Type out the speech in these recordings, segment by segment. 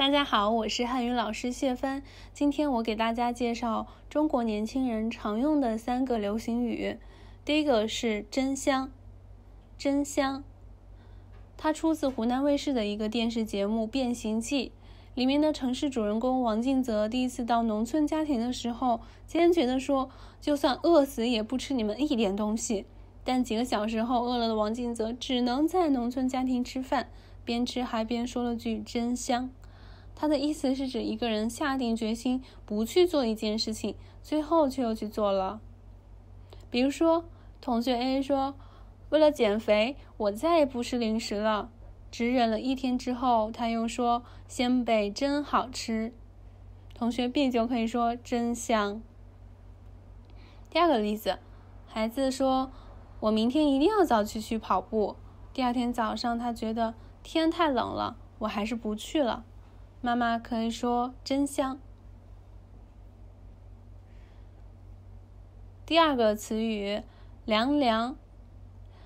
大家好，我是汉语老师谢帆。今天我给大家介绍中国年轻人常用的三个流行语。第一个是“真香”，真香。它出自湖南卫视的一个电视节目《变形记》，里面的城市主人公王敬泽第一次到农村家庭的时候，坚决地说：“就算饿死也不吃你们一点东西。”但几个小时后，饿了的王敬泽只能在农村家庭吃饭，边吃还边说了句“真香”。它的意思是指一个人下定决心不去做一件事情，最后却又去做了。比如说，同学 A 说：“为了减肥，我再也不吃零食了。”只忍了一天之后，他又说：“鲜贝真好吃。”同学 B 就可以说：“真香。”第二个例子，孩子说：“我明天一定要早起去跑步。”第二天早上，他觉得天太冷了，我还是不去了。妈妈可以说“真香”。第二个词语“凉凉”，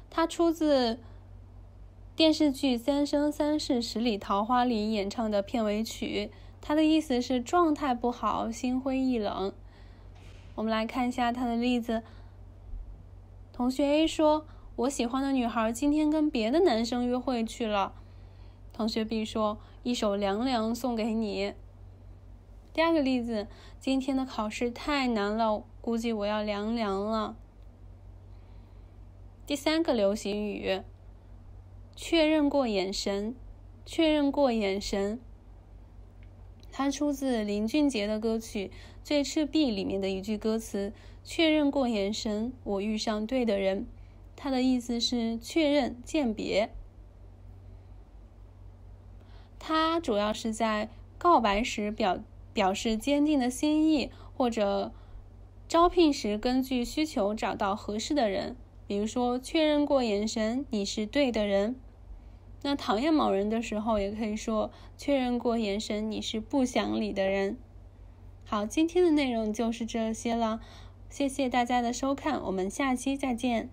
它出自电视剧《三生三世十里桃花》里演唱的片尾曲。它的意思是状态不好，心灰意冷。我们来看一下它的例子。同学 A 说：“我喜欢的女孩今天跟别的男生约会去了。”同学 B 说：“一首凉凉送给你。”第二个例子，今天的考试太难了，估计我要凉凉了。第三个流行语，“确认过眼神，确认过眼神。”它出自林俊杰的歌曲《醉赤壁》里面的一句歌词：“确认过眼神，我遇上对的人。”它的意思是确认鉴别。它主要是在告白时表表示坚定的心意，或者招聘时根据需求找到合适的人。比如说，确认过眼神，你是对的人。那讨厌某人的时候，也可以说确认过眼神，你是不想理的人。好，今天的内容就是这些了，谢谢大家的收看，我们下期再见。